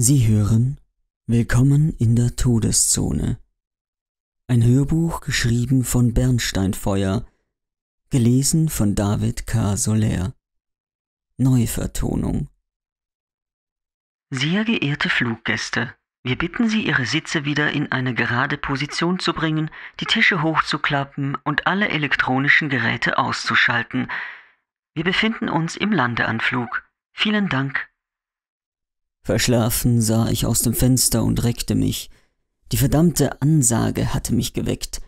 Sie hören Willkommen in der Todeszone. Ein Hörbuch geschrieben von Bernsteinfeuer, gelesen von David K. Soler. Neuvertonung. Sehr geehrte Fluggäste, wir bitten Sie, Ihre Sitze wieder in eine gerade Position zu bringen, die Tische hochzuklappen und alle elektronischen Geräte auszuschalten. Wir befinden uns im Landeanflug. Vielen Dank Verschlafen sah ich aus dem Fenster und reckte mich. Die verdammte Ansage hatte mich geweckt.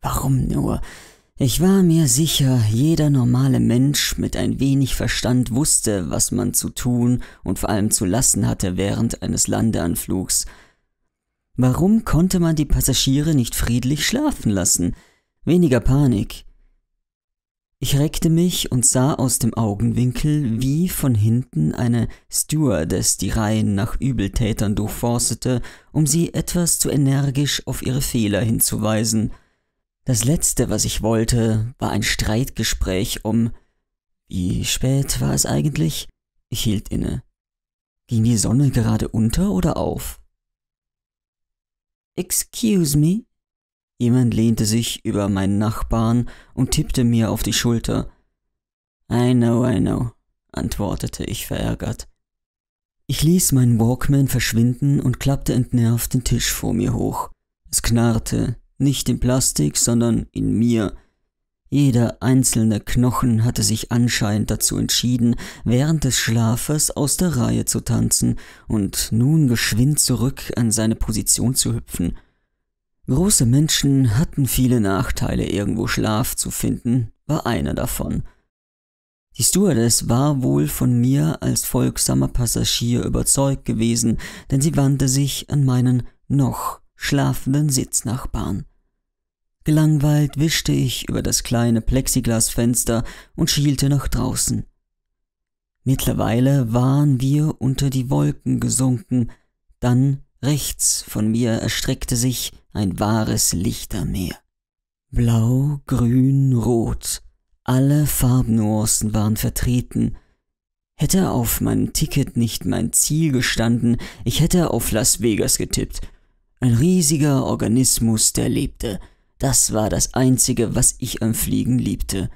Warum nur? Ich war mir sicher, jeder normale Mensch mit ein wenig Verstand wusste, was man zu tun und vor allem zu lassen hatte während eines Landeanflugs. Warum konnte man die Passagiere nicht friedlich schlafen lassen? Weniger Panik, ich reckte mich und sah aus dem Augenwinkel, wie von hinten eine Stewardess die Reihen nach Übeltätern durchforstete, um sie etwas zu energisch auf ihre Fehler hinzuweisen. Das Letzte, was ich wollte, war ein Streitgespräch um wie spät war es eigentlich? Ich hielt inne. Ging die Sonne gerade unter oder auf? Excuse me? Jemand lehnte sich über meinen Nachbarn und tippte mir auf die Schulter. I know, I know, antwortete ich verärgert. Ich ließ meinen Walkman verschwinden und klappte entnervt den Tisch vor mir hoch. Es knarrte, nicht in Plastik, sondern in mir. Jeder einzelne Knochen hatte sich anscheinend dazu entschieden, während des Schlafes aus der Reihe zu tanzen und nun geschwind zurück an seine Position zu hüpfen. Große Menschen hatten viele Nachteile, irgendwo Schlaf zu finden, war einer davon. Die Stewardess war wohl von mir als folgsamer Passagier überzeugt gewesen, denn sie wandte sich an meinen noch schlafenden Sitznachbarn. Gelangweilt wischte ich über das kleine Plexiglasfenster und schielte nach draußen. Mittlerweile waren wir unter die Wolken gesunken, dann Rechts von mir erstreckte sich ein wahres Lichtermeer. Blau, grün, rot, alle Farbnuancen waren vertreten. Hätte auf meinem Ticket nicht mein Ziel gestanden, ich hätte auf Las Vegas getippt. Ein riesiger Organismus, der lebte. Das war das Einzige, was ich am Fliegen liebte.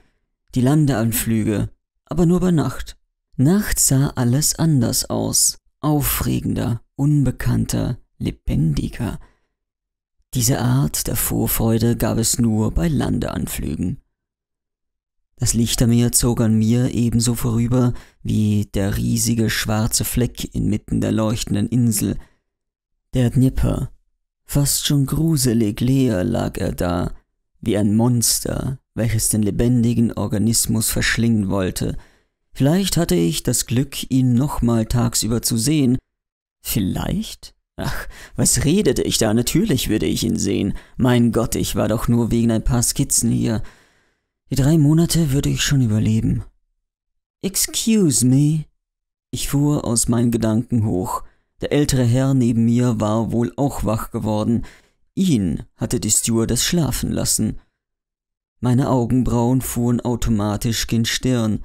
Die Landeanflüge, aber nur bei Nacht. Nacht sah alles anders aus, aufregender, unbekannter, lebendiger. Diese Art der Vorfreude gab es nur bei Landeanflügen. Das Lichtermeer zog an mir ebenso vorüber wie der riesige schwarze Fleck inmitten der leuchtenden Insel. Der Dnipper, fast schon gruselig leer lag er da, wie ein Monster, welches den lebendigen Organismus verschlingen wollte. Vielleicht hatte ich das Glück, ihn nochmal tagsüber zu sehen, Vielleicht? Ach, was redete ich da? Natürlich würde ich ihn sehen. Mein Gott, ich war doch nur wegen ein paar Skizzen hier. Die drei Monate würde ich schon überleben. Excuse me. Ich fuhr aus meinen Gedanken hoch. Der ältere Herr neben mir war wohl auch wach geworden. Ihn hatte die Stewardess schlafen lassen. Meine Augenbrauen fuhren automatisch gen Stirn.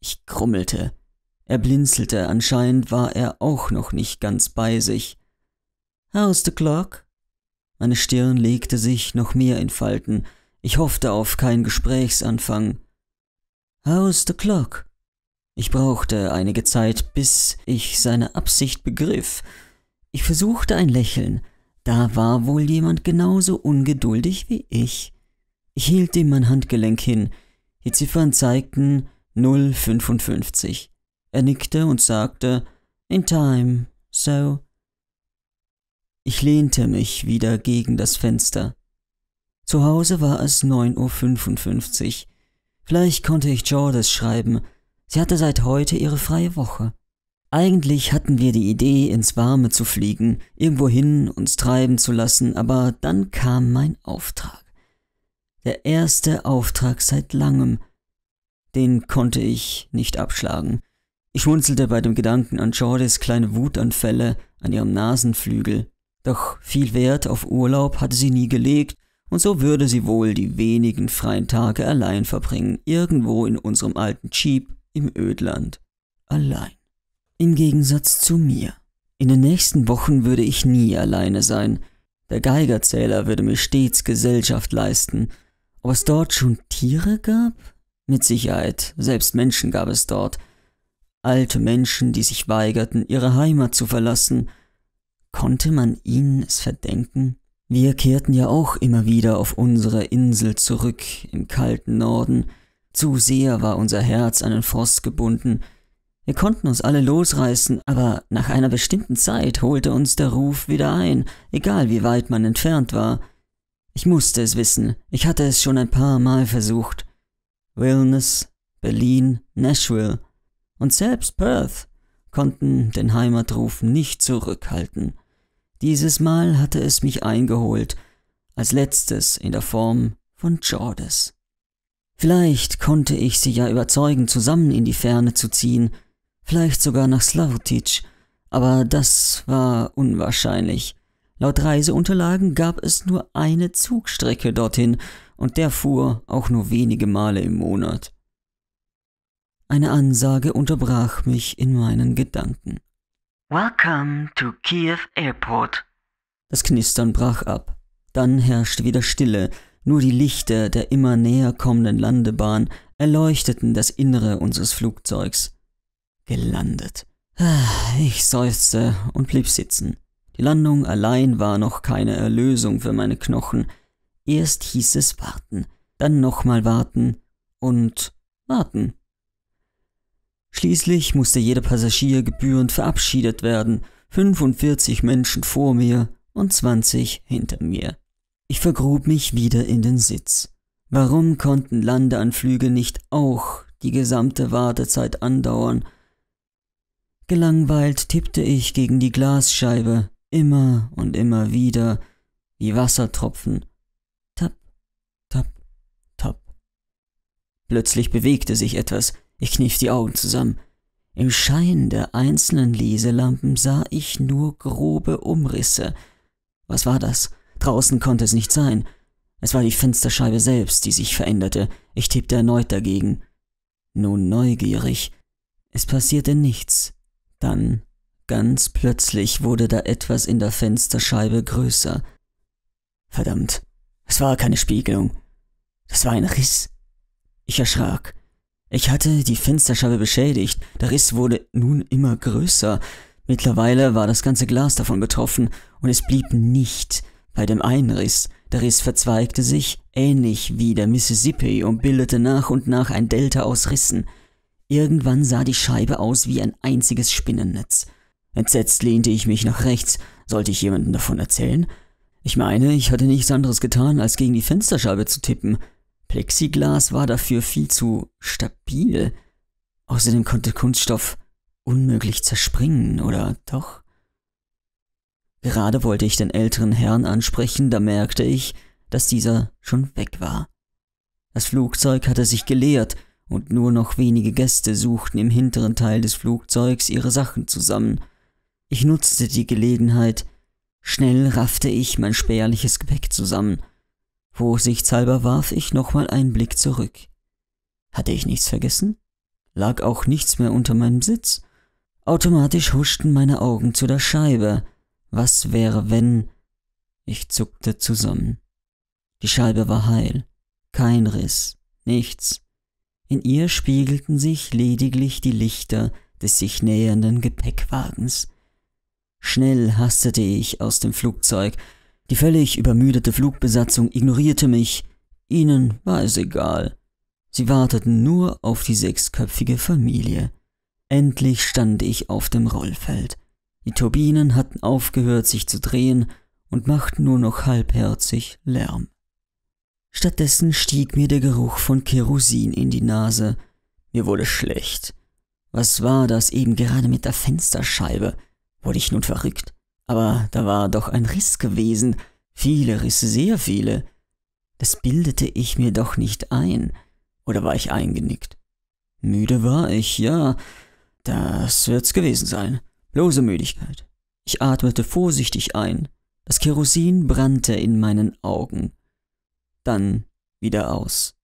Ich krummelte. Er blinzelte, anscheinend war er auch noch nicht ganz bei sich. How's the clock? Meine Stirn legte sich noch mehr in Falten. Ich hoffte auf keinen Gesprächsanfang. How's the clock? Ich brauchte einige Zeit, bis ich seine Absicht begriff. Ich versuchte ein Lächeln. Da war wohl jemand genauso ungeduldig wie ich. Ich hielt ihm mein Handgelenk hin. Die Ziffern zeigten 055. Er nickte und sagte, in time, so. Ich lehnte mich wieder gegen das Fenster. Zu Hause war es 9.55 Uhr. Vielleicht konnte ich Jordas schreiben. Sie hatte seit heute ihre freie Woche. Eigentlich hatten wir die Idee, ins Warme zu fliegen, irgendwohin uns treiben zu lassen, aber dann kam mein Auftrag. Der erste Auftrag seit langem. Den konnte ich nicht abschlagen. Ich schmunzelte bei dem Gedanken an Jordis kleine Wutanfälle an ihrem Nasenflügel. Doch viel Wert auf Urlaub hatte sie nie gelegt, und so würde sie wohl die wenigen freien Tage allein verbringen, irgendwo in unserem alten Jeep im Ödland. Allein. Im Gegensatz zu mir. In den nächsten Wochen würde ich nie alleine sein. Der Geigerzähler würde mir stets Gesellschaft leisten. Ob es dort schon Tiere gab? Mit Sicherheit, selbst Menschen gab es dort alte Menschen, die sich weigerten, ihre Heimat zu verlassen. Konnte man ihnen es verdenken? Wir kehrten ja auch immer wieder auf unsere Insel zurück im kalten Norden. Zu sehr war unser Herz an den Frost gebunden. Wir konnten uns alle losreißen, aber nach einer bestimmten Zeit holte uns der Ruf wieder ein, egal wie weit man entfernt war. Ich musste es wissen, ich hatte es schon ein paar Mal versucht. Wilness, Berlin, Nashville, und selbst Perth konnten den Heimatruf nicht zurückhalten. Dieses Mal hatte es mich eingeholt, als letztes in der Form von Jordes. Vielleicht konnte ich sie ja überzeugen, zusammen in die Ferne zu ziehen, vielleicht sogar nach Slavotic, aber das war unwahrscheinlich. Laut Reiseunterlagen gab es nur eine Zugstrecke dorthin, und der fuhr auch nur wenige Male im Monat. Eine Ansage unterbrach mich in meinen Gedanken. Welcome to Kiev Airport. Das Knistern brach ab. Dann herrschte wieder Stille, nur die Lichter der immer näher kommenden Landebahn erleuchteten das Innere unseres Flugzeugs. Gelandet. Ah, ich seufzte und blieb sitzen. Die Landung allein war noch keine Erlösung für meine Knochen. Erst hieß es warten, dann nochmal warten und warten. Schließlich musste jeder Passagier gebührend verabschiedet werden, 45 Menschen vor mir und 20 hinter mir. Ich vergrub mich wieder in den Sitz. Warum konnten Landeanflüge nicht auch die gesamte Wartezeit andauern? Gelangweilt tippte ich gegen die Glasscheibe, immer und immer wieder, wie Wassertropfen. Tap, tap, tap. Plötzlich bewegte sich etwas. Ich kniff die Augen zusammen. Im Schein der einzelnen Leselampen sah ich nur grobe Umrisse. Was war das? Draußen konnte es nicht sein. Es war die Fensterscheibe selbst, die sich veränderte. Ich tippte erneut dagegen. Nun neugierig. Es passierte nichts. Dann, ganz plötzlich, wurde da etwas in der Fensterscheibe größer. Verdammt, es war keine Spiegelung. Das war ein Riss. Ich erschrak. Ich hatte die Fensterscheibe beschädigt, der Riss wurde nun immer größer. Mittlerweile war das ganze Glas davon betroffen und es blieb nicht bei dem einen Riss. Der Riss verzweigte sich, ähnlich wie der Mississippi, und bildete nach und nach ein Delta aus Rissen. Irgendwann sah die Scheibe aus wie ein einziges Spinnennetz. Entsetzt lehnte ich mich nach rechts. Sollte ich jemandem davon erzählen? Ich meine, ich hatte nichts anderes getan, als gegen die Fensterscheibe zu tippen. Plexiglas war dafür viel zu stabil. Außerdem konnte Kunststoff unmöglich zerspringen, oder doch? Gerade wollte ich den älteren Herrn ansprechen, da merkte ich, dass dieser schon weg war. Das Flugzeug hatte sich geleert und nur noch wenige Gäste suchten im hinteren Teil des Flugzeugs ihre Sachen zusammen. Ich nutzte die Gelegenheit. Schnell raffte ich mein spärliches Gepäck zusammen – Vorsichtshalber warf ich nochmal einen Blick zurück. Hatte ich nichts vergessen? Lag auch nichts mehr unter meinem Sitz? Automatisch huschten meine Augen zu der Scheibe. Was wäre, wenn... Ich zuckte zusammen. Die Scheibe war heil. Kein Riss. Nichts. In ihr spiegelten sich lediglich die Lichter des sich nähernden Gepäckwagens. Schnell hastete ich aus dem Flugzeug, die völlig übermüdete Flugbesatzung ignorierte mich. Ihnen war es egal. Sie warteten nur auf die sechsköpfige Familie. Endlich stand ich auf dem Rollfeld. Die Turbinen hatten aufgehört, sich zu drehen und machten nur noch halbherzig Lärm. Stattdessen stieg mir der Geruch von Kerosin in die Nase. Mir wurde schlecht. Was war das eben gerade mit der Fensterscheibe? Wurde ich nun verrückt? aber da war doch ein Riss gewesen, viele Risse, sehr viele. Das bildete ich mir doch nicht ein, oder war ich eingenickt? Müde war ich, ja, das wird's gewesen sein, bloße Müdigkeit. Ich atmete vorsichtig ein, das Kerosin brannte in meinen Augen. Dann wieder aus.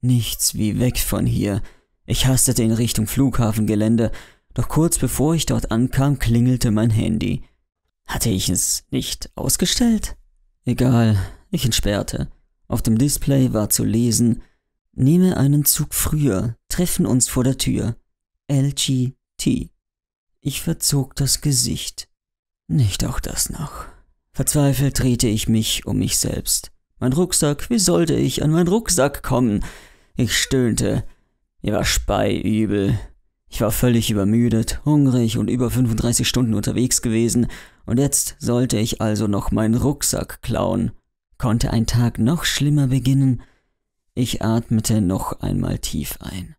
Nichts wie weg von hier. Ich hastete in Richtung Flughafengelände, doch kurz bevor ich dort ankam, klingelte mein Handy. Hatte ich es nicht ausgestellt? Egal, ich entsperrte. Auf dem Display war zu lesen, nehme einen Zug früher, treffen uns vor der Tür. LGT. Ich verzog das Gesicht. Nicht auch das noch. Verzweifelt drehte ich mich um mich selbst. Mein Rucksack, wie sollte ich an meinen Rucksack kommen? Ich stöhnte. Mir war speiübel. Ich war völlig übermüdet, hungrig und über 35 Stunden unterwegs gewesen, und jetzt sollte ich also noch meinen Rucksack klauen. Konnte ein Tag noch schlimmer beginnen? Ich atmete noch einmal tief ein.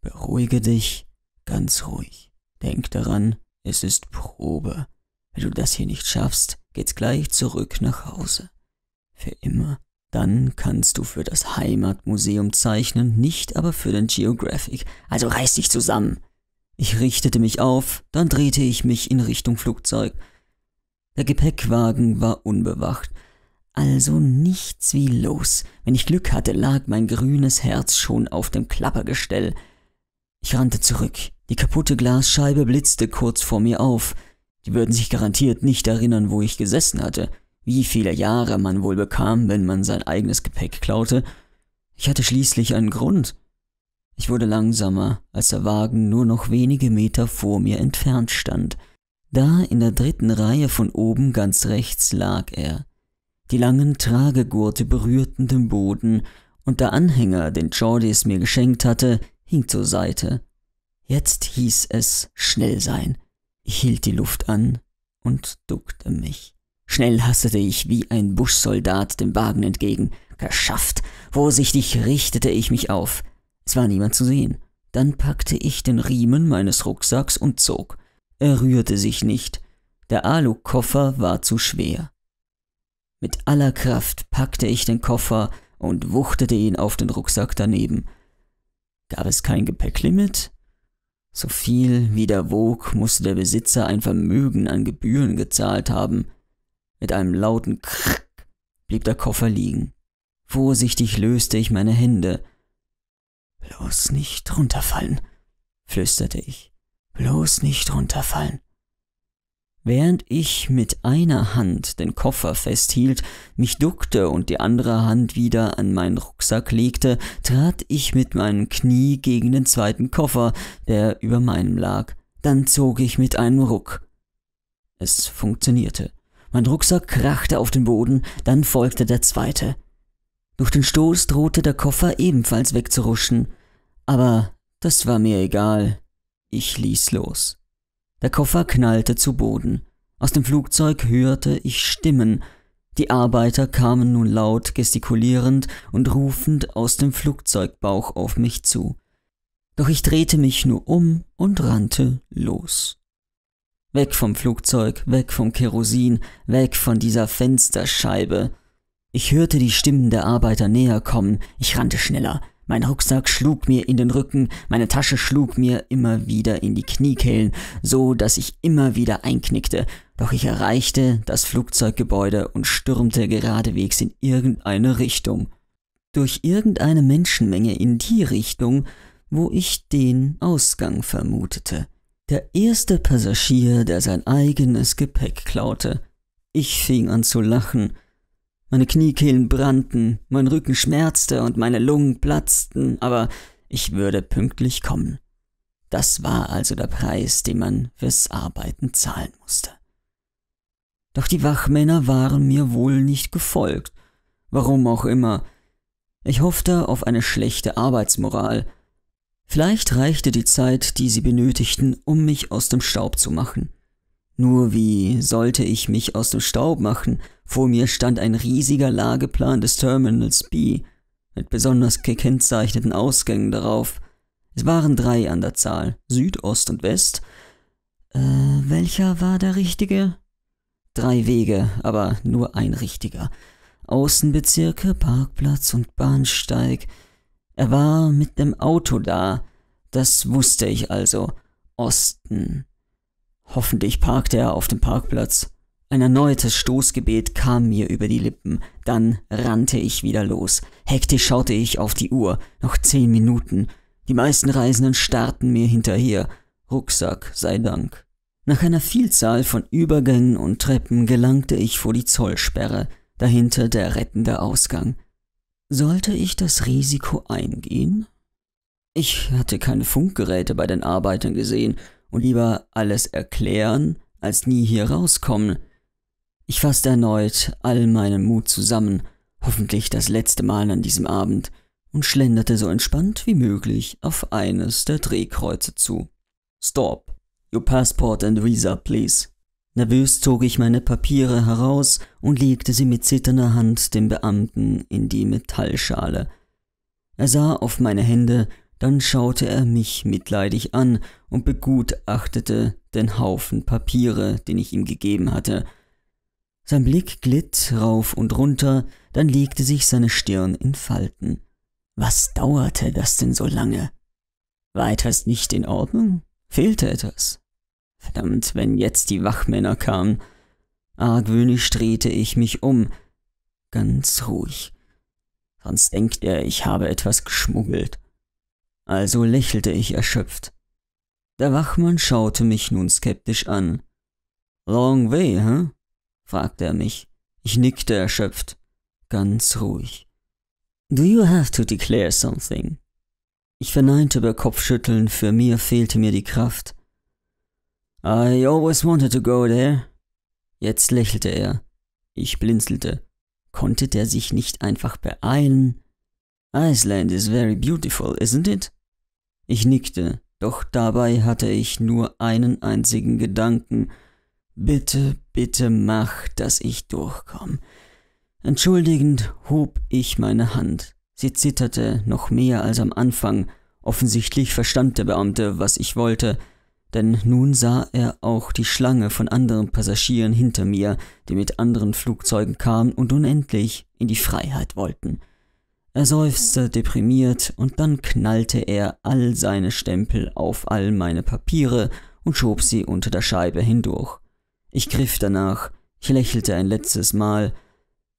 Beruhige dich, ganz ruhig. Denk daran, es ist Probe. Wenn du das hier nicht schaffst, geht's gleich zurück nach Hause. Für immer. Dann kannst du für das Heimatmuseum zeichnen, nicht aber für den Geographic. Also reiß dich zusammen. Ich richtete mich auf, dann drehte ich mich in Richtung Flugzeug. Der Gepäckwagen war unbewacht, also nichts wie los. Wenn ich Glück hatte, lag mein grünes Herz schon auf dem Klappergestell. Ich rannte zurück. Die kaputte Glasscheibe blitzte kurz vor mir auf. Die würden sich garantiert nicht erinnern, wo ich gesessen hatte, wie viele Jahre man wohl bekam, wenn man sein eigenes Gepäck klaute. Ich hatte schließlich einen Grund, ich wurde langsamer, als der Wagen nur noch wenige Meter vor mir entfernt stand. Da in der dritten Reihe von oben ganz rechts lag er. Die langen Tragegurte berührten den Boden, und der Anhänger, den Jordis mir geschenkt hatte, hing zur Seite. Jetzt hieß es schnell sein. Ich hielt die Luft an und duckte mich. Schnell hastete ich wie ein Buschsoldat dem Wagen entgegen. Geschafft! Vorsichtig richtete ich mich auf. Es war niemand zu sehen. Dann packte ich den Riemen meines Rucksacks und zog. Er rührte sich nicht. Der Alukoffer war zu schwer. Mit aller Kraft packte ich den Koffer und wuchtete ihn auf den Rucksack daneben. Gab es kein Gepäcklimit? So viel wie der wog, musste der Besitzer ein Vermögen an Gebühren gezahlt haben. Mit einem lauten Krrk blieb der Koffer liegen. Vorsichtig löste ich meine Hände, Bloß nicht runterfallen, flüsterte ich. Bloß nicht runterfallen. Während ich mit einer Hand den Koffer festhielt, mich duckte und die andere Hand wieder an meinen Rucksack legte, trat ich mit meinem Knie gegen den zweiten Koffer, der über meinem lag. Dann zog ich mit einem Ruck. Es funktionierte. Mein Rucksack krachte auf den Boden, dann folgte der zweite. Durch den Stoß drohte der Koffer ebenfalls wegzuruschen. Aber das war mir egal. Ich ließ los. Der Koffer knallte zu Boden. Aus dem Flugzeug hörte ich Stimmen. Die Arbeiter kamen nun laut gestikulierend und rufend aus dem Flugzeugbauch auf mich zu. Doch ich drehte mich nur um und rannte los. Weg vom Flugzeug, weg vom Kerosin, weg von dieser Fensterscheibe. Ich hörte die Stimmen der Arbeiter näher kommen, ich rannte schneller. Mein Rucksack schlug mir in den Rücken, meine Tasche schlug mir immer wieder in die Kniekehlen, so dass ich immer wieder einknickte, doch ich erreichte das Flugzeuggebäude und stürmte geradewegs in irgendeine Richtung. Durch irgendeine Menschenmenge in die Richtung, wo ich den Ausgang vermutete. Der erste Passagier, der sein eigenes Gepäck klaute. Ich fing an zu lachen, meine Kniekehlen brannten, mein Rücken schmerzte und meine Lungen platzten, aber ich würde pünktlich kommen. Das war also der Preis, den man fürs Arbeiten zahlen musste. Doch die Wachmänner waren mir wohl nicht gefolgt, warum auch immer. Ich hoffte auf eine schlechte Arbeitsmoral. Vielleicht reichte die Zeit, die sie benötigten, um mich aus dem Staub zu machen. Nur wie sollte ich mich aus dem Staub machen, vor mir stand ein riesiger Lageplan des Terminals B mit besonders gekennzeichneten Ausgängen darauf. Es waren drei an der Zahl, Süd, Ost und West. Äh, welcher war der richtige? Drei Wege, aber nur ein richtiger. Außenbezirke, Parkplatz und Bahnsteig. Er war mit dem Auto da. Das wusste ich also. Osten. Hoffentlich parkte er auf dem Parkplatz. Ein erneutes Stoßgebet kam mir über die Lippen, dann rannte ich wieder los. Hektisch schaute ich auf die Uhr, noch zehn Minuten. Die meisten Reisenden starrten mir hinterher, Rucksack sei Dank. Nach einer Vielzahl von Übergängen und Treppen gelangte ich vor die Zollsperre, dahinter der rettende Ausgang. Sollte ich das Risiko eingehen? Ich hatte keine Funkgeräte bei den Arbeitern gesehen und lieber alles erklären, als nie hier rauskommen. Ich fasste erneut all meinen Mut zusammen, hoffentlich das letzte Mal an diesem Abend, und schlenderte so entspannt wie möglich auf eines der Drehkreuze zu. Stop. Your passport and visa, please. Nervös zog ich meine Papiere heraus und legte sie mit zitternder Hand dem Beamten in die Metallschale. Er sah auf meine Hände, dann schaute er mich mitleidig an und begutachtete den Haufen Papiere, den ich ihm gegeben hatte – sein Blick glitt rauf und runter, dann legte sich seine Stirn in Falten. Was dauerte das denn so lange? War etwas nicht in Ordnung? Fehlte etwas? Verdammt, wenn jetzt die Wachmänner kamen. Argwöhnisch drehte ich mich um. Ganz ruhig. Sonst denkt er, ich habe etwas geschmuggelt. Also lächelte ich erschöpft. Der Wachmann schaute mich nun skeptisch an. Long way, hä? Huh? fragte er mich. Ich nickte erschöpft, ganz ruhig. Do you have to declare something? Ich verneinte über Kopfschütteln, für mir fehlte mir die Kraft. I always wanted to go there. Jetzt lächelte er. Ich blinzelte. Konnte der sich nicht einfach beeilen? Iceland is very beautiful, isn't it? Ich nickte, doch dabei hatte ich nur einen einzigen Gedanken, Bitte, bitte mach, dass ich durchkomme. Entschuldigend hob ich meine Hand. Sie zitterte noch mehr als am Anfang. Offensichtlich verstand der Beamte, was ich wollte, denn nun sah er auch die Schlange von anderen Passagieren hinter mir, die mit anderen Flugzeugen kamen und unendlich in die Freiheit wollten. Er seufzte deprimiert und dann knallte er all seine Stempel auf all meine Papiere und schob sie unter der Scheibe hindurch. Ich griff danach, ich lächelte ein letztes Mal,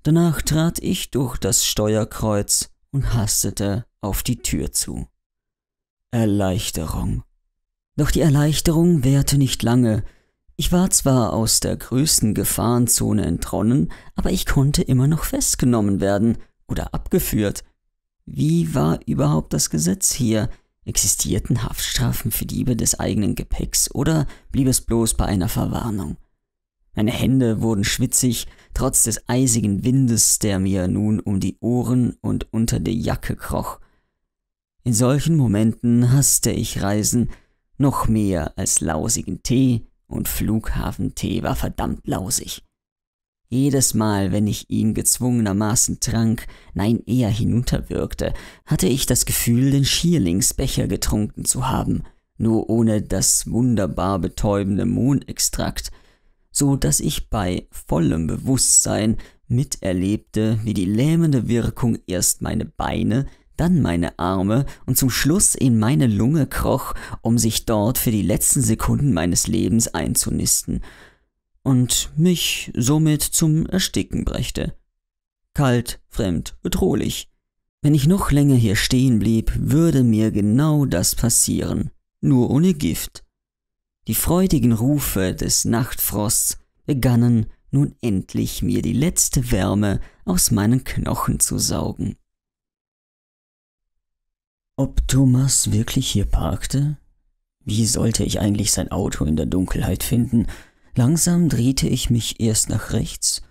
danach trat ich durch das Steuerkreuz und hastete auf die Tür zu. Erleichterung. Doch die Erleichterung währte nicht lange. Ich war zwar aus der größten Gefahrenzone entronnen, aber ich konnte immer noch festgenommen werden oder abgeführt. Wie war überhaupt das Gesetz hier? Existierten Haftstrafen für Diebe des eigenen Gepäcks oder blieb es bloß bei einer Verwarnung? Meine Hände wurden schwitzig, trotz des eisigen Windes, der mir nun um die Ohren und unter die Jacke kroch. In solchen Momenten hasste ich Reisen noch mehr als lausigen Tee, und Flughafentee war verdammt lausig. Jedes Mal, wenn ich ihn gezwungenermaßen trank, nein eher hinunterwirkte, hatte ich das Gefühl, den Schierlingsbecher getrunken zu haben, nur ohne das wunderbar betäubende Mohnextrakt, so dass ich bei vollem Bewusstsein miterlebte, wie die lähmende Wirkung erst meine Beine, dann meine Arme und zum Schluss in meine Lunge kroch, um sich dort für die letzten Sekunden meines Lebens einzunisten und mich somit zum Ersticken brächte. Kalt, fremd, bedrohlich. Wenn ich noch länger hier stehen blieb, würde mir genau das passieren, nur ohne Gift. Die freudigen Rufe des Nachtfrosts begannen nun endlich mir die letzte Wärme aus meinen Knochen zu saugen. Ob Thomas wirklich hier parkte? Wie sollte ich eigentlich sein Auto in der Dunkelheit finden? Langsam drehte ich mich erst nach rechts.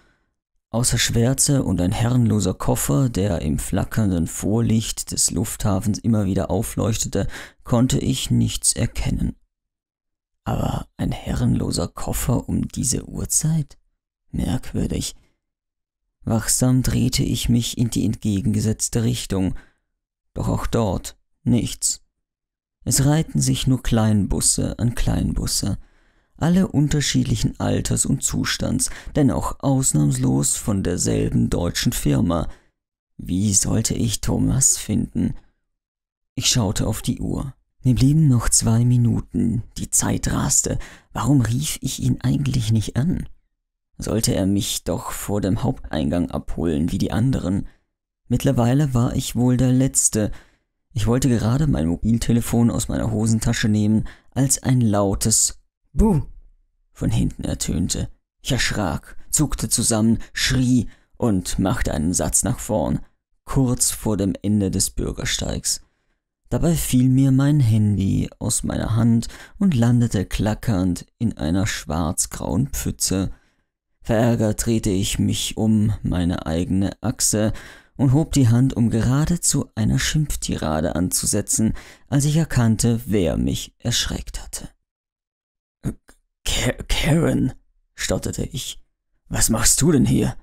Außer Schwärze und ein herrenloser Koffer, der im flackernden Vorlicht des Lufthafens immer wieder aufleuchtete, konnte ich nichts erkennen. Aber ein herrenloser Koffer um diese Uhrzeit? Merkwürdig. Wachsam drehte ich mich in die entgegengesetzte Richtung, doch auch dort nichts. Es reihten sich nur Kleinbusse an Kleinbusse, alle unterschiedlichen Alters und Zustands, dennoch ausnahmslos von derselben deutschen Firma. Wie sollte ich Thomas finden? Ich schaute auf die Uhr. Mir blieben noch zwei Minuten, die Zeit raste. Warum rief ich ihn eigentlich nicht an? Sollte er mich doch vor dem Haupteingang abholen wie die anderen. Mittlerweile war ich wohl der Letzte. Ich wollte gerade mein Mobiltelefon aus meiner Hosentasche nehmen, als ein lautes Buh von hinten ertönte. Ich erschrak, zuckte zusammen, schrie und machte einen Satz nach vorn, kurz vor dem Ende des Bürgersteigs. Dabei fiel mir mein Handy aus meiner Hand und landete klackernd in einer schwarzgrauen Pfütze. Verärgert drehte ich mich um meine eigene Achse und hob die Hand, um geradezu einer Schimpftirade anzusetzen, als ich erkannte, wer mich erschreckt hatte. Äh, Karen, stotterte ich, was machst du denn hier?